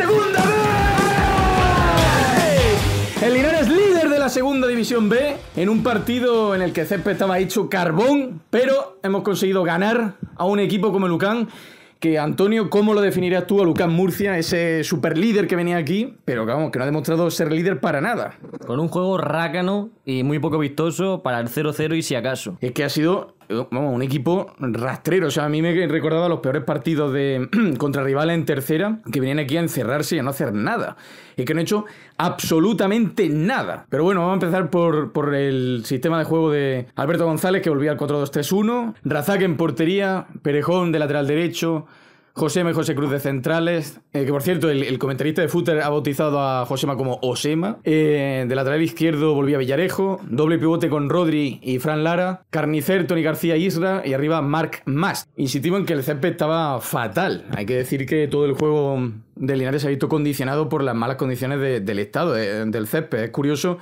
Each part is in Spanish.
segunda B. El Linares líder de la segunda división B en un partido en el que Césped estaba hecho carbón, pero hemos conseguido ganar a un equipo como Lucán. Que Antonio, ¿cómo lo definirías tú a Lucán Murcia, ese super líder que venía aquí, pero que no ha demostrado ser líder para nada? Con un juego rácano y muy poco vistoso para el 0-0 y si acaso. Es que ha sido vamos, un equipo rastrero. O sea, a mí me recordaba los peores partidos de contra en tercera que venían aquí a encerrarse y a no hacer nada. Y que no han hecho absolutamente nada. Pero bueno, vamos a empezar por, por el sistema de juego de Alberto González, que volvía al 4-2-3-1. Razak en portería, Perejón de lateral derecho. Josema y José Cruz de Centrales, eh, que por cierto, el, comentarista de fútbol ha bautizado a Josema como Osema. Eh, de lateral izquierdo volvía Villarejo, doble pivote con Rodri y Fran Lara, Carnicer, Tony García Isra y arriba Mark Mast. Insistimos en que el césped estaba fatal. Hay que decir que todo el juego de Linares ha visto condicionado por las malas condiciones del estado del césped. Es curioso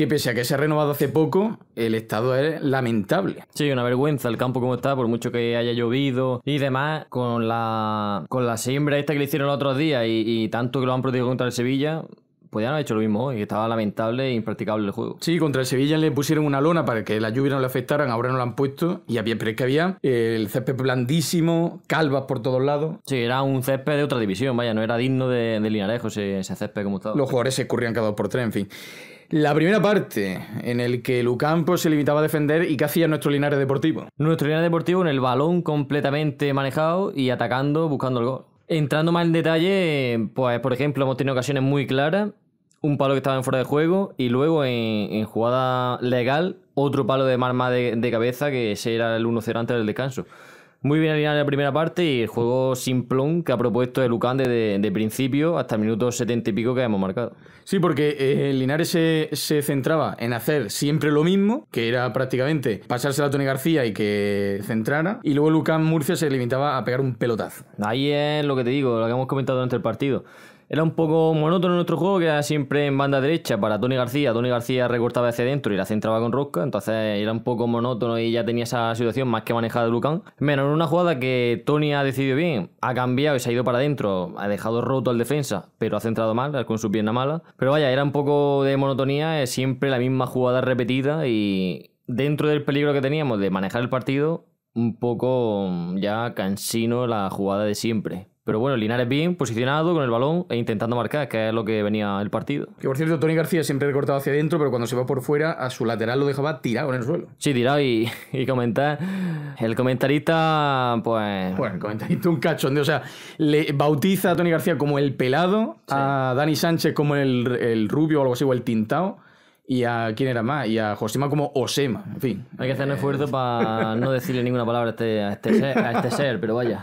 que pese a que se ha renovado hace poco, el estado es lamentable. Sí, una vergüenza el campo como está, por mucho que haya llovido y demás, con la, con la siembra esta que le hicieron el otro día y, tanto que lo han protegido contra el Sevilla, podían pues haber hecho lo mismo y estaba lamentable e impracticable el juego. Sí, contra el Sevilla le pusieron una lona para que la lluvia no le afectaran, ahora no la han puesto y había, pero es que había el césped blandísimo, calvas por todos lados. Sí, era un césped de otra división, vaya, no era digno de, Linarejo ese, ese, césped como estaba. Los jugadores se escurrían cada dos por tres, en fin. La primera parte, en el que Lucampo se limitaba a defender y qué hacía nuestro Linares Deportivo. Nuestro Linares Deportivo en el balón completamente manejado y atacando, buscando el gol. Entrando más en detalle, pues por ejemplo hemos tenido ocasiones muy claras, un palo que estaba en fuera de juego y luego en, jugada legal otro palo de marma de, cabeza que ese era el 1-0 antes del descanso. Muy bien en la primera parte y el juego simplón que ha propuesto el Lucan desde de principio hasta el minuto setenta y pico que hemos marcado. Sí, porque el eh, Linares se, centraba en hacer siempre lo mismo, que era prácticamente pasarse a Tony García y que centrara, y luego Lucan Murcia se limitaba a pegar un pelotazo. Ahí es lo que te digo, lo que hemos comentado durante el partido. Era un poco monótono nuestro juego, que era siempre en banda derecha para Tony García. Tony García recortaba hacia adentro y la centraba con Rosca, entonces era un poco monótono y ya tenía esa situación más que manejada de Lucán. Menos una jugada que Tony ha decidido bien, ha cambiado y se ha ido para adentro, ha dejado roto al defensa, pero ha centrado mal, con su pierna mala. Pero vaya, era un poco de monotonía, Es siempre la misma jugada repetida y dentro del peligro que teníamos de manejar el partido, un poco mm, ya cansino la jugada de siempre. Pero bueno, Linares bien posicionado con el balón e intentando marcar, que es lo que venía el partido. Que por cierto, Tony García siempre recortaba hacia adentro, pero cuando se va por fuera, a su lateral lo dejaba tirado en el suelo. Sí, tirado y, y comentar. El comentarista, pues. Bueno, el comentarista un cacho, O sea, le bautiza a Tony García como el pelado, a Dani Sánchez como el, el rubio o algo así, o el tintado y a quién era más, y a Josima como Osema, en fin. Hay que hacer un eh, esfuerzo para no decirle ninguna palabra a este, este, este ser, pero vaya.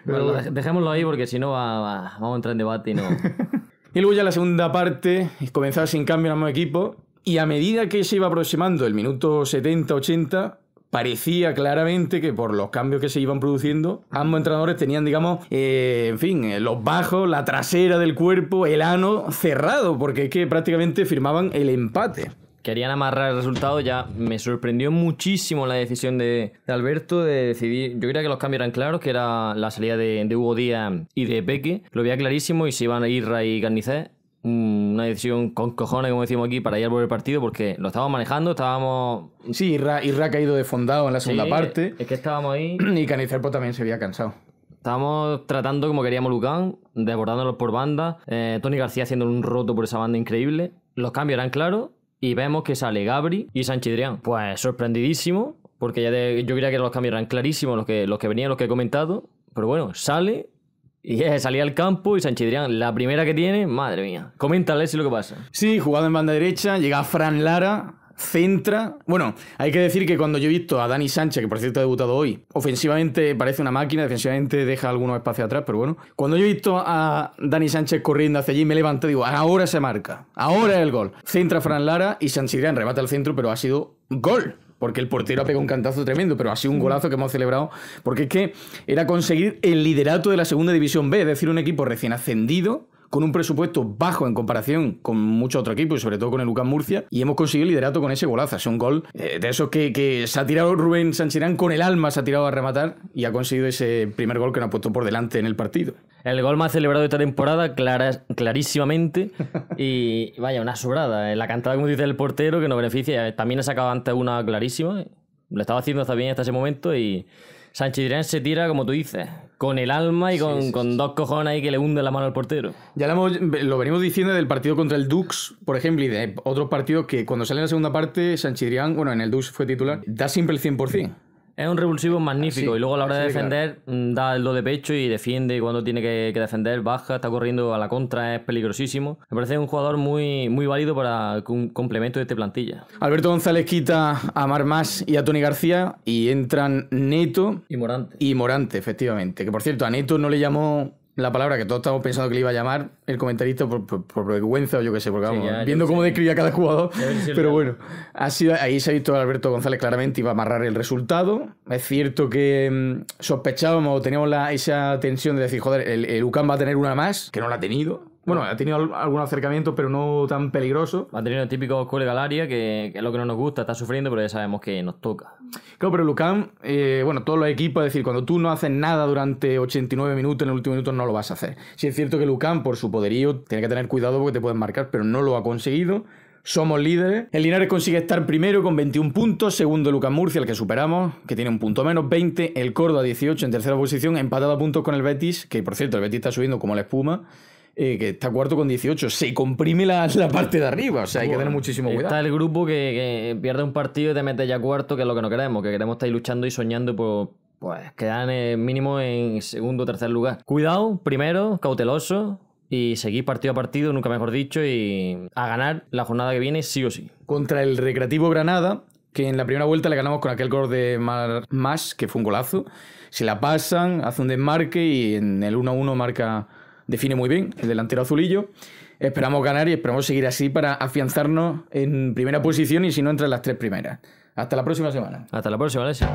dejémoslo ahí porque si no vamos a entrar en debate y no... Y luego ya la segunda parte comenzaba sin cambio el mismo equipo, y a medida que se iba aproximando el minuto 70-80 parecía claramente que por los cambios que se iban produciendo, ambos entrenadores tenían, digamos, eh, en fin, eh, los bajos, la trasera del cuerpo, el ano cerrado, porque es que prácticamente firmaban el empate querían amarrar el resultado, ya me sorprendió muchísimo la decisión de, Alberto de decidir. Yo creía que los cambios eran claros, que era la salida de, Hugo Díaz y de Peque. Lo veía clarísimo y se iban a Irra y Carnicet. Mm, una decisión con cojones, como decimos aquí, para ir al volver partido, porque lo estábamos manejando, estábamos. Sí, Irra, ha caído defondado en la segunda parte. Es que estábamos ahí. Y Canicerpo también se había cansado. Estábamos tratando como queríamos Lucán, desbordándolos por banda. Eh, Tony García haciendo un roto por esa banda increíble. Los cambios eran claros. Y vemos que sale Gabri y Sanchidrián. Pues sorprendidísimo, porque ya yo creía que los cambios eran clarísimos, que, los que venían, los que he comentado. Pero bueno, sale y salía al campo y Sanchidrián, la primera que tiene, madre mía. Coméntale si lo que pasa. Sí, jugado en banda derecha, llega Fran Lara, centra. Bueno, hay que decir que cuando yo he visto a Dani Sánchez, que por cierto ha debutado hoy, ofensivamente parece una máquina, defensivamente deja algunos espacios atrás, pero bueno. Cuando yo he visto a Dani Sánchez corriendo hacia allí, me levanté y digo, ahora se marca, ahora es el gol. Centra Fran Lara y Sanchidrián remata el centro, pero ha sido gol porque el portero ha pegado un cantazo tremendo, pero ha sido un golazo que hemos celebrado, porque es que era conseguir el liderato de la segunda división B, es decir, un equipo recién ascendido con un presupuesto bajo en comparación con mucho otro equipo y sobre todo con el Lucas Murcia y hemos conseguido el liderato con ese golazo. Es un gol eh, de esos que, se ha tirado Rubén Sanchirán con el alma, se ha tirado a rematar y ha conseguido ese primer gol que nos ha puesto por delante en el partido. El gol más celebrado de esta temporada, clarísimamente, y vaya, una sobrada. Eh, la cantada, como dice el portero, que nos beneficia. Eh, también ha sacado antes una clarísima. Lo estaba haciendo hasta bien hasta ese momento y Sanchidrián se tira, como tú dices, con el alma y con, dos cojones ahí que le hunde la mano al portero. Ya lo, venimos diciendo del partido contra el Dux, por ejemplo, y de otros partidos que cuando sale en la segunda parte, Sanchidrián, bueno, en el Dux fue titular, da siempre el 100%. Es un revulsivo magnífico. y luego a la hora de defender, mm, da el lo de pecho y defiende. Y cuando tiene que, defender, baja, está corriendo a la contra, es peligrosísimo. Me parece un jugador muy, muy válido para un complemento de esta plantilla. Alberto González quita a Marmas y a Tony García y entran Neto y Morante. Y Morante, efectivamente. Que por cierto, a Neto no le llamó la palabra que todos estábamos pensando que le iba a llamar el comentarista por, vergüenza o yo qué sé, porque vamos, viendo cómo describía cada jugador. Pero bueno, ha sido, ahí se ha visto Alberto González claramente iba a amarrar el resultado. Es cierto que mm, sospechábamos o teníamos la, esa tensión de decir, joder, el, el va a tener una más, que no la ha tenido. Bueno, ha tenido algún acercamiento, pero no tan peligroso. Ha tenido el típico colega Galaria, que, es lo que no nos gusta, está sufriendo, pero ya sabemos que nos toca. Claro, pero Lucán, eh, bueno, todos los equipos, es decir, cuando tú no haces nada durante 89 minutos, en el último minuto no lo vas a hacer. Si es cierto que Lucán, por su poderío, tiene que tener cuidado porque te pueden marcar, pero no lo ha conseguido. Somos líderes. El Linares consigue estar primero con 21 puntos. Segundo, Lucas Murcia, el que superamos, que tiene un punto menos, 20. El Córdoba, 18, en tercera posición, empatado a puntos con el Betis, que por cierto, el Betis está subiendo como la espuma. Eh, que está cuarto con 18, se comprime la, la parte de arriba, o sea, hay que tener muchísimo cuidado. Está el grupo que, pierde un partido y te mete ya cuarto, que es lo que no queremos, que queremos estar luchando y soñando y pues, pues quedar mínimo en segundo o tercer lugar. Cuidado, primero, cauteloso, y seguir partido a partido, nunca mejor dicho, y a ganar la jornada que viene sí o sí. Contra el Recreativo Granada, que en la primera vuelta le ganamos con aquel gol de Mar que fue un golazo. Se la pasan, hace un desmarque y en el 1-1 marca define muy bien, el delantero azulillo. Esperamos ganar y esperamos seguir así para afianzarnos en primera posición y si no entre las tres primeras. Hasta la próxima semana. Hasta la próxima, Alessia.